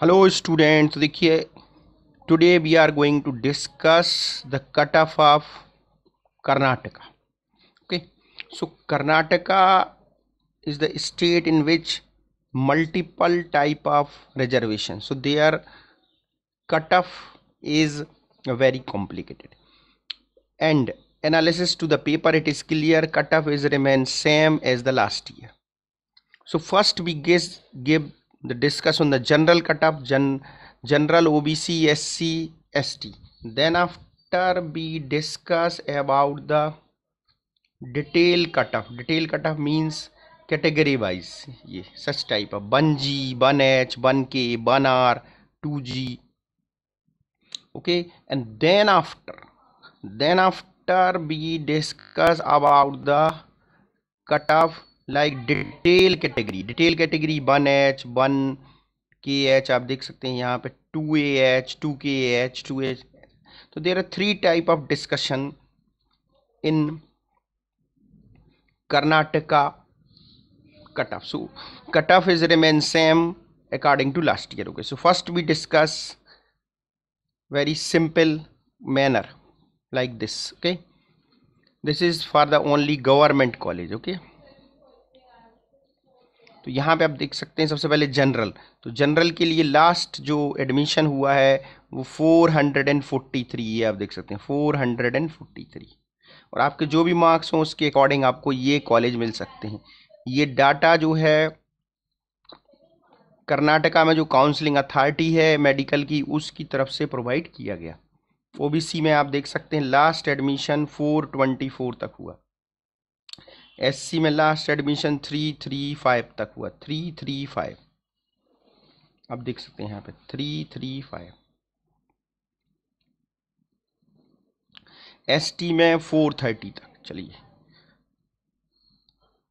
hello students देखिए today we are going to discuss the cut off of Karnataka okay so Karnataka is the state in which multiple type of reservation so they are cut off is very complicated and analysis to the paper it is clear cut off is remain same as the last year so first we give the discuss on the general cutoff gen general obc sc st then after we discuss about the detail cutoff detail cutoff means category wise ये such type of one G one H one K one R two G okay and then after then after we discuss about the cutoff like detail category detail category one H one K H आप देख सकते हैं यहाँ पे two A H two K H two H तो there are three type of discussion in Karnataka cut off so cut off is remain same according to last year okay so first we discuss very simple manner like this okay this is for the only government college okay तो यहाँ पे आप देख सकते हैं सबसे पहले general तो जनरल के लिए लास्ट जो एडमिशन हुआ है वो 443 ये आप देख सकते हैं 443 और आपके जो भी मार्क्स हों उसके अकॉर्डिंग आपको ये कॉलेज मिल सकते हैं ये डाटा जो है कर्नाटका में जो काउंसलिंग अथॉरिटी है मेडिकल की उसकी तरफ से प्रोवाइड किया गया ओबीसी में आप देख सकते हैं लास्ट एडमिशन 424 तक हुआ एससी में last admission three three five तक हुआ थ्री थ्री फाइव अब देख सकते हैं यहाँ पे थ्री थ्री फाइव एस में फोर थर्टी तक चलिए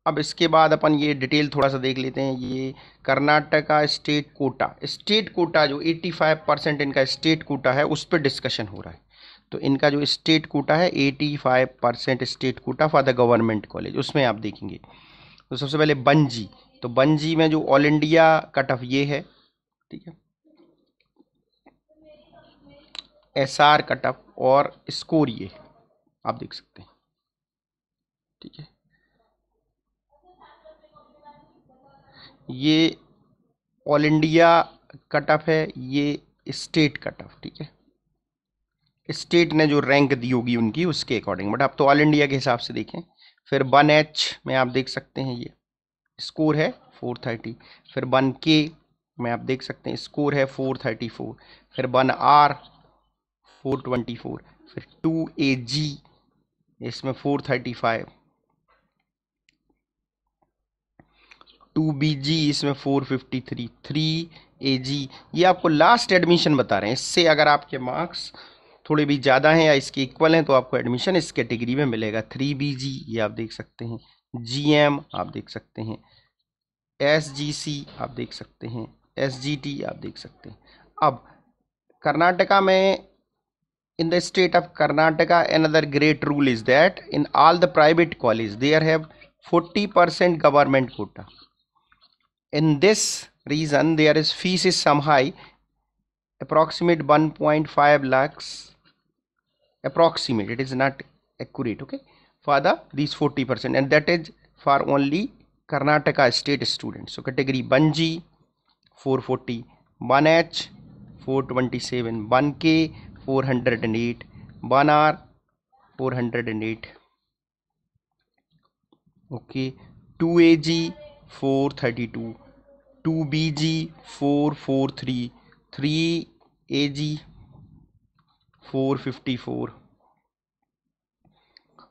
अब इसके बाद अपन ये डिटेल थोड़ा सा देख लेते हैं ये Karnataka state quota state quota जो 85 परसेंट इनका स्टेट कोटा है उस पर डिस्कशन हो रहा है तो इनका जो स्टेट कोटा है 85 percent state quota for the government college उसमें आप देखेंगे तो सबसे पहले बंजी तो बंजी में जो ऑल इंडिया कट ऑफ ये है ठीक है एस आर कट ऑफ और स्कोर ये आप देख सकते हैं ठीक है ये ऑल इंडिया कट ऑफ है ये स्टेट कट ऑफ ठीक है स्टेट ने जो रैंक दी होगी उनकी उसके अकॉर्डिंग बट आप तो ऑल इंडिया के हिसाब से देखें फिर वन एच में आप देख सकते हैं ये स्कोर है फोर थर्टी फिर वन के में आप देख सकते हैं स्कोर है फोर थर्टी फोर फिर one R four twenty four फिर टू ए जी इसमें four thirty five two B G इसमें four fifty three three A G ये आपको लास्ट एडमिशन बता रहे हैं इससे अगर आपके मार्क्स थोड़े भी ज़्यादा हैं या इसके इक्वल हैं तो आपको एडमिशन इस कैटेगरी में मिलेगा थ्री बी जी ये आप देख सकते हैं जी एम आप देख सकते हैं एस जी सी आप देख सकते हैं एस जी टी आप देख सकते हैं अब कर्नाटका में in the state of Karnataka an other great rule is that in all the private college they are have forty percent government quota in this region they are is fees is some high approximate one point five lakhs approximate it is not accurate okay for the these 40 percent and that is for only Karnataka state students so category bungee 440 1H 427 1K 408 1R 408 okay 2AG 432 2BG 443 3AG four fifty four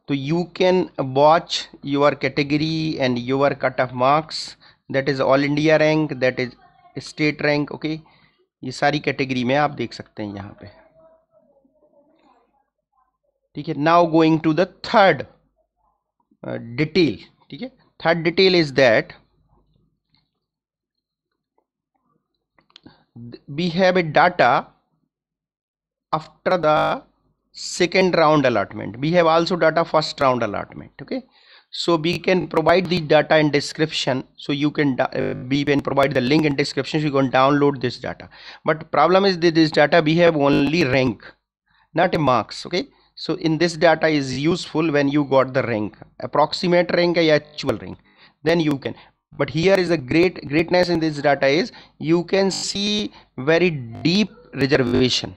तो you can watch your category and your cut off marks that is all India rank that is state rank okay ये सारी category में आप देख सकते हैं यहां पे ठीक है now going to the third detail ठीक है third detail is that we have a data after the second round allotment we have also data first round allotment okay so we can provide the data and description so you can uh, we can provide the link and description so you can download this data but problem is that this data we have only rank not a marks okay so in this data is useful when you got the rank approximate rank or actual rank then you can but here is a great greatness in this data is you can see very deep reservation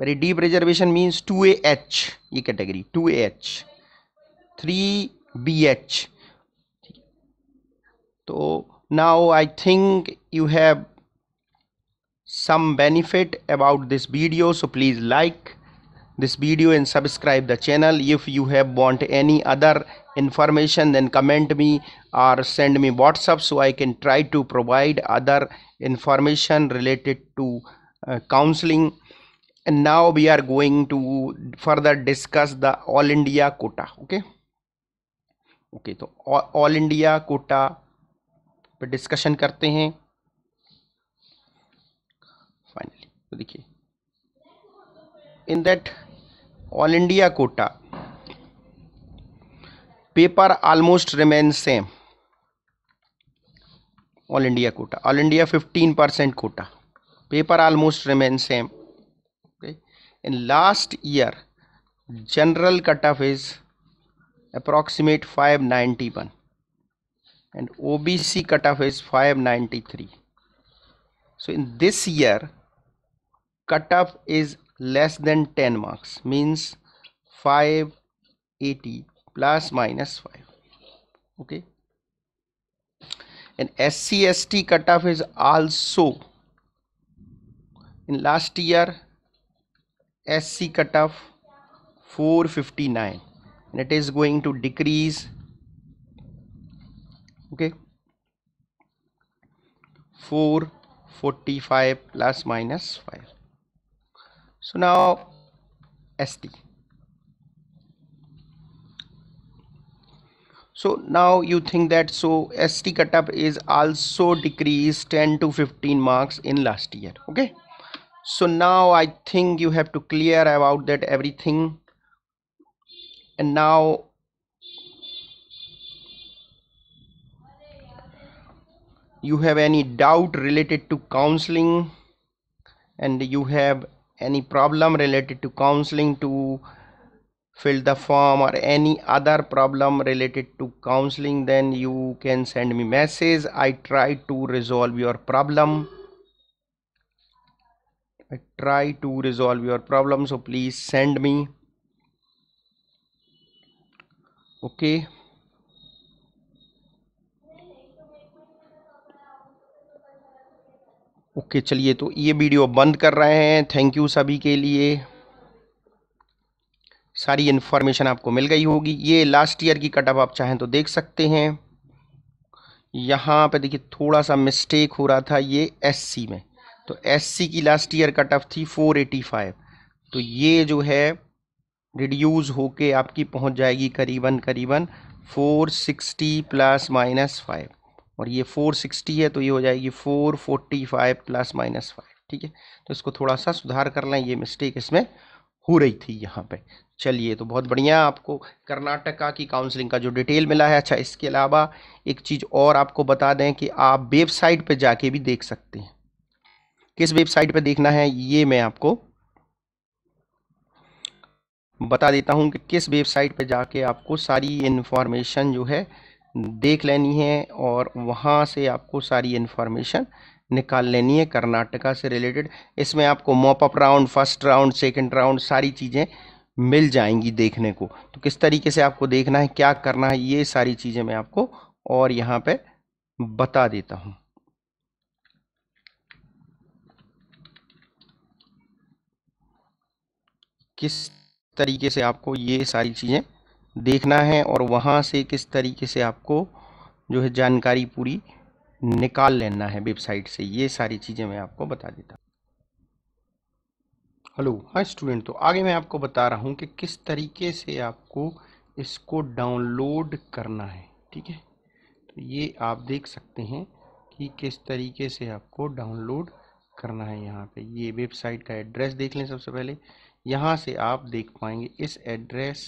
very deep reservation means 2ah ये category 2ah 3bh so now i think you have some benefit about this video so please like this video and subscribe the channel if you have want any other information then comment me or send me whatsapp so i can try to provide other information related to uh, counseling and now we are going to further discuss the all india quota okay okay तो all india quota पे discussion करते हैं finally तो देखिए in that all india quota paper almost remains same all india quota all india 15 percent quota paper almost remains same in last year general cutoff is approximate 591 and OBC cutoff is 593 so in this year cutoff is less than 10 marks means 580 plus minus 5 okay and SCST cutoff is also in last year SC cutoff 459 and it is going to decrease okay 445 plus minus 5 so now ST so now you think that so st cutoff is also decreased 10 to 15 marks in last year okay so now I think you have to clear about that everything and now you have any doubt related to counseling and you have any problem related to counseling to fill the form or any other problem related to counseling then you can send me message i try to resolve your problem I try to resolve your problem so please send me okay okay okay, चलिए तो ये video बंद कर रहे हैं thank you सभी के लिए सारी इन्फॉर्मेशन आपको मिल गई होगी ये लास्ट ईयर की कटअप आप चाहें तो देख सकते हैं यहाँ पे देखिए थोड़ा सा मिस्टेक हो रहा था ये एससी में तो एससी की लास्ट ईयर कट ऑफ थी 485 तो ये जो है रिड्यूज़ होके आपकी पहुंच जाएगी करीबन करीबन 460 प्लस माइनस फाइव और ये 460 है तो ये हो जाएगी 445 प्लस माइनस फाइव ठीक है तो इसको थोड़ा सा सुधार कर लें ये मिस्टेक इसमें हो रही थी यहाँ पे चलिए तो बहुत बढ़िया आपको कर्नाटका की काउंसलिंग का जो डिटेल मिला है अच्छा इसके अलावा एक चीज़ और आपको बता दें कि आप वेबसाइट पे जाके भी देख सकते हैं किस वेबसाइट पर देखना है ये मैं आपको बता देता हूँ कि किस वेबसाइट पर जाके आपको सारी इन्फॉर्मेशन जो है देख लेनी है और वहाँ से आपको सारी इन्फॉर्मेशन निकाल लेनी है कर्नाटका से रिलेटेड इसमें आपको mop up round first round second round सारी चीज़ें मिल जाएंगी देखने को तो किस तरीके से आपको देखना है क्या करना है ये सारी चीज़ें मैं आपको और यहाँ पर बता देता हूँ किस तरीके से आपको ये सारी चीज़ें देखना है और वहाँ से किस तरीके से आपको जो है जानकारी पूरी निकाल लेना है वेबसाइट से ये सारी चीज़ें मैं आपको बता देता हेलो हाँ स्टूडेंट तो आगे मैं आपको बता रहा हूँ कि किस तरीके से आपको इसको डाउनलोड करना है ठीक है तो ये आप देख सकते हैं कि किस तरीके से आपको डाउनलोड करना है यहाँ पे ये वेबसाइट का एड्रेस देख लें सबसे पहले यहाँ से आप देख पाएंगे इस एड्रेस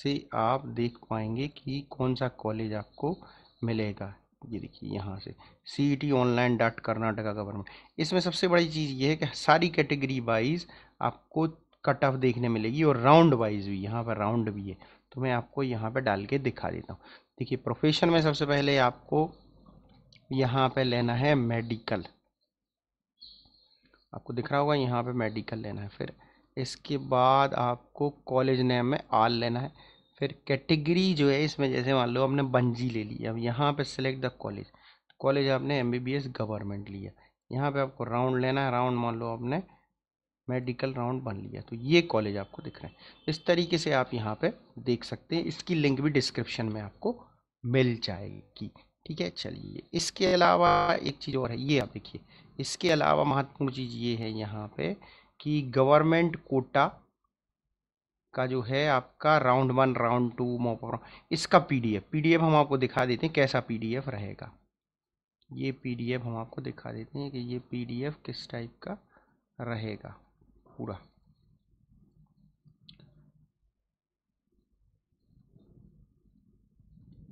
से आप देख पाएंगे कि कौन सा कॉलेज आपको मिलेगा ये देखिए यहाँ से C T online dot Karnataka government इसमें सबसे बड़ी चीज़ ये है कि सारी कैटेगरी वाइज आपको कट ऑफ देखने मिलेगी और राउंड वाइज भी यहाँ पर राउंड भी है तो मैं आपको यहाँ पर डाल के दिखा देता हूँ देखिए प्रोफेशन में सबसे पहले आपको यहाँ पर लेना है मेडिकल आपको दिख रहा होगा यहाँ पर मेडिकल लेना है फिर इसके बाद आपको कॉलेज नेम में आल लेना है फिर कैटेगरी जो है इसमें जैसे मान लो आपने बंजी ले ली अब यहाँ पे सेलेक्ट द कॉलेज कॉलेज आपने M B B S government लिया यहाँ पे आपको राउंड लेना है राउंड मान लो आपने मेडिकल राउंड बन लिया तो ये कॉलेज आपको दिख रहे हैं इस तरीके से आप यहाँ पे देख सकते हैं इसकी लिंक भी डिस्क्रिप्शन में आपको मिल जाएगी ठीक है चलिए इसके अलावा एक चीज़ और है ये आप देखिए इसके अलावा महत्वपूर्ण चीज़ ये है यहाँ पे कि गवर्नमेंट कोटा का जो है आपका राउंड वन राउंड टू मोप इसका पीडीएफ पीडीएफ हम आपको दिखा देते हैं कैसा पीडीएफ रहेगा ये पीडीएफ हम आपको दिखा देते हैं कि ये पीडीएफ किस टाइप का रहेगा पूरा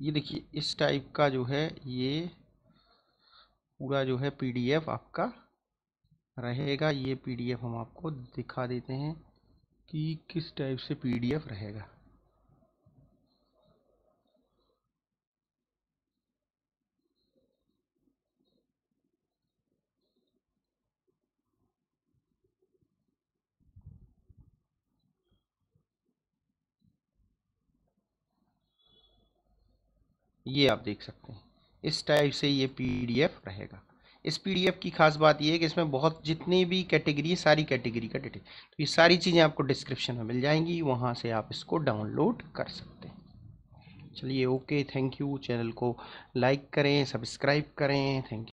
ये देखिए इस टाइप का जो है ये पूरा जो है पीडीएफ आपका रहेगा ये पीडीएफ हम आपको दिखा देते हैं कि किस टाइप से पीडीएफ रहेगा ये आप देख सकते हैं इस टाइप से ये पीडीएफ रहेगा इस पीडीएफ की खास बात यह है कि इसमें बहुत जितनी भी कैटेगरी सारी कैटेगरी का डिटेल तो ये सारी चीज़ें आपको डिस्क्रिप्शन में मिल जाएंगी वहाँ से आप इसको डाउनलोड कर सकते हैं चलिए ओके थैंक यू चैनल को लाइक करें सब्सक्राइब करें थैंक यू